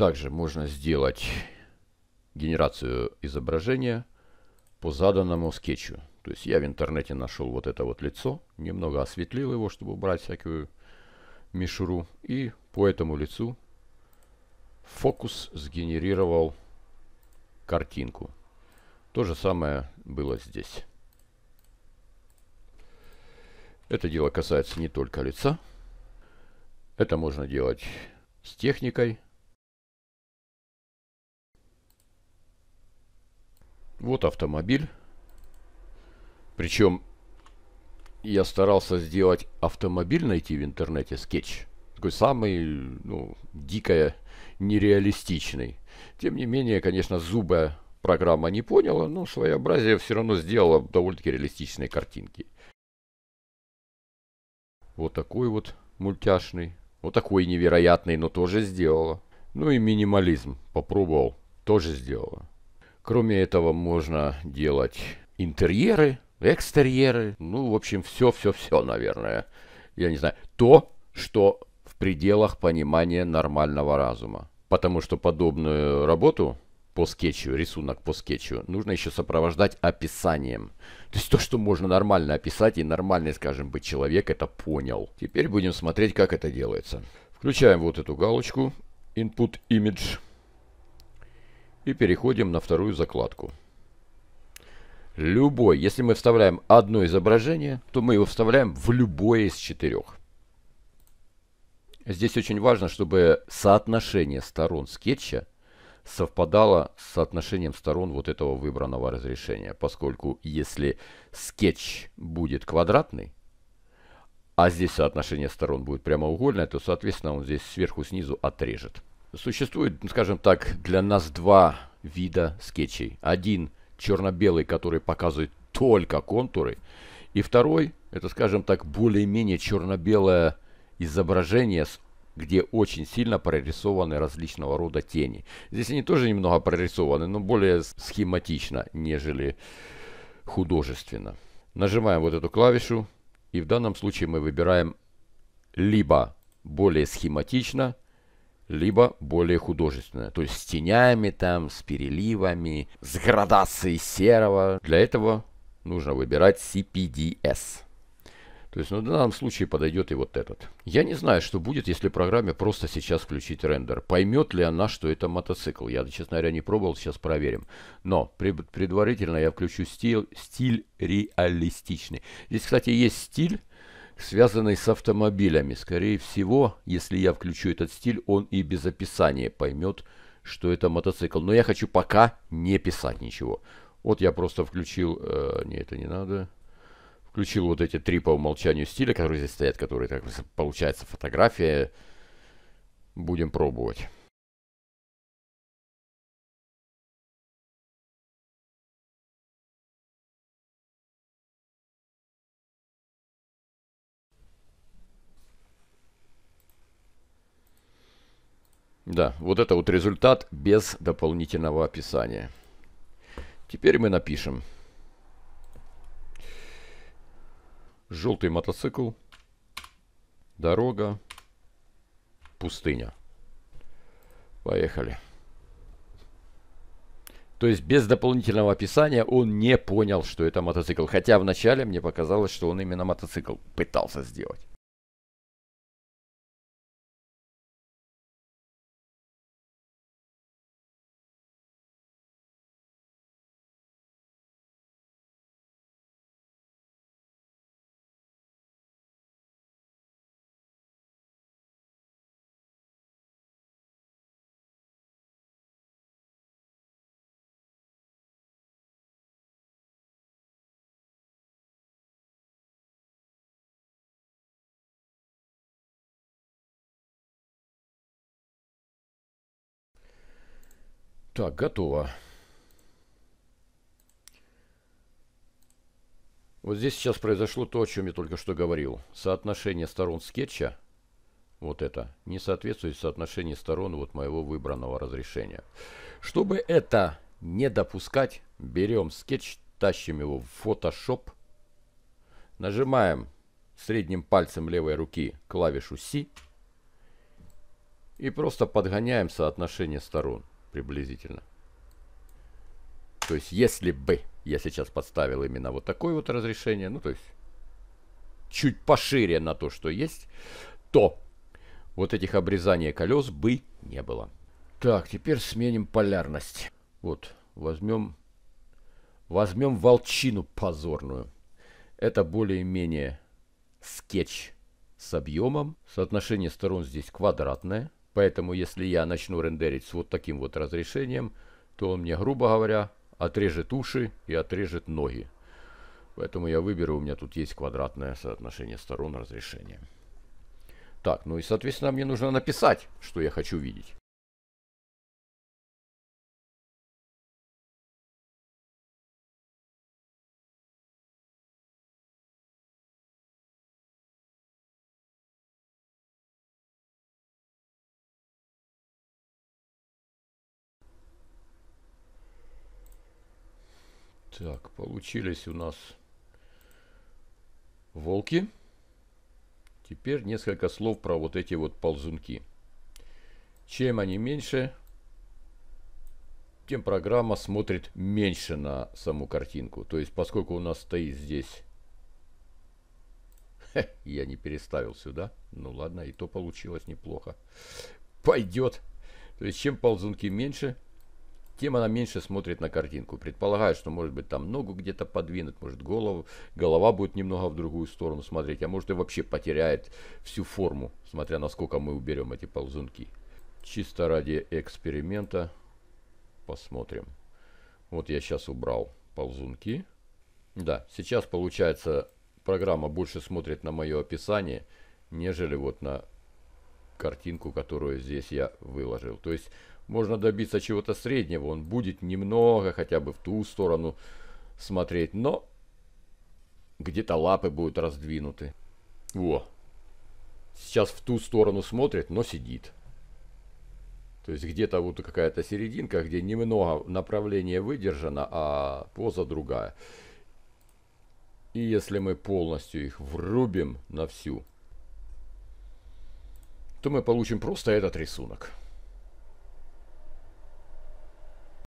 Также можно сделать генерацию изображения по заданному скетчу. То есть я в интернете нашел вот это вот лицо, немного осветлил его, чтобы убрать всякую мишуру. И по этому лицу фокус сгенерировал картинку. То же самое было здесь. Это дело касается не только лица. Это можно делать с техникой. Вот автомобиль. Причем я старался сделать автомобиль найти в интернете скетч. Такой самый, ну, дикая, нереалистичный. Тем не менее, конечно, зубы программа не поняла, но своеобразие все равно сделала довольно-таки реалистичные картинки. Вот такой вот мультяшный. Вот такой невероятный, но тоже сделала. Ну и минимализм попробовал, тоже сделала. Кроме этого можно делать интерьеры, экстерьеры, ну, в общем, все-все-все, наверное. Я не знаю, то, что в пределах понимания нормального разума. Потому что подобную работу по скетчу, рисунок по скетчу, нужно еще сопровождать описанием. То есть то, что можно нормально описать и нормальный, скажем быть человек это понял. Теперь будем смотреть, как это делается. Включаем вот эту галочку Input Image. И переходим на вторую закладку. Любой, если мы вставляем одно изображение, то мы его вставляем в любое из четырех. Здесь очень важно, чтобы соотношение сторон скетча совпадало с соотношением сторон вот этого выбранного разрешения. Поскольку если скетч будет квадратный, а здесь соотношение сторон будет прямоугольное, то, соответственно, он здесь сверху-снизу отрежет. Существует, скажем так, для нас два вида скетчей. Один черно-белый, который показывает только контуры. И второй, это, скажем так, более-менее черно-белое изображение, где очень сильно прорисованы различного рода тени. Здесь они тоже немного прорисованы, но более схематично, нежели художественно. Нажимаем вот эту клавишу, и в данном случае мы выбираем либо более схематично – либо более художественное, то есть с тенями там, с переливами, с градацией серого. Для этого нужно выбирать CPDS. То есть, ну, в данном случае подойдет и вот этот. Я не знаю, что будет, если программе просто сейчас включить рендер. Поймет ли она, что это мотоцикл? Я, честно говоря, не пробовал, сейчас проверим. Но предварительно я включу стиль, стиль реалистичный. Здесь, кстати, есть стиль связанный с автомобилями. Скорее всего, если я включу этот стиль, он и без описания поймет, что это мотоцикл. Но я хочу пока не писать ничего. Вот я просто включил... Э, не, это не надо. Включил вот эти три по умолчанию стиля, которые здесь стоят, которые, так получается, фотография. Будем пробовать. Да, вот это вот результат без дополнительного описания. Теперь мы напишем. Желтый мотоцикл, дорога, пустыня. Поехали. То есть без дополнительного описания он не понял, что это мотоцикл. Хотя вначале мне показалось, что он именно мотоцикл пытался сделать. Так, готово. Вот здесь сейчас произошло то, о чем я только что говорил. Соотношение сторон скетча, вот это, не соответствует соотношению сторон вот моего выбранного разрешения. Чтобы это не допускать, берем скетч, тащим его в Photoshop, нажимаем средним пальцем левой руки клавишу C и просто подгоняем соотношение сторон приблизительно. То есть, если бы я сейчас подставил именно вот такое вот разрешение, ну, то есть, чуть пошире на то, что есть, то вот этих обрезаний колес бы не было. Так, теперь сменим полярность. Вот, возьмем, возьмем волчину позорную. Это более-менее скетч с объемом. Соотношение сторон здесь квадратное. Поэтому, если я начну рендерить с вот таким вот разрешением, то он мне, грубо говоря, отрежет уши и отрежет ноги. Поэтому я выберу, у меня тут есть квадратное соотношение сторон разрешения. Так, ну и, соответственно, мне нужно написать, что я хочу видеть. Так, получились у нас волки. Теперь несколько слов про вот эти вот ползунки. Чем они меньше, тем программа смотрит меньше на саму картинку. То есть, поскольку у нас стоит здесь... Хе, я не переставил сюда. Ну ладно, и то получилось неплохо. Пойдет. То есть, чем ползунки меньше, тем она меньше смотрит на картинку. Предполагает, что может быть там ногу где-то подвинут, может голову, голова будет немного в другую сторону смотреть, а может и вообще потеряет всю форму, смотря насколько мы уберем эти ползунки. Чисто ради эксперимента посмотрим. Вот я сейчас убрал ползунки. Да, сейчас получается программа больше смотрит на мое описание, нежели вот на картинку, которую здесь я выложил. То есть можно добиться чего-то среднего. Он будет немного хотя бы в ту сторону смотреть, но где-то лапы будут раздвинуты. Во. Сейчас в ту сторону смотрит, но сидит. То есть где-то вот какая-то серединка, где немного направление выдержано, а поза другая. И если мы полностью их врубим на всю, то мы получим просто этот рисунок.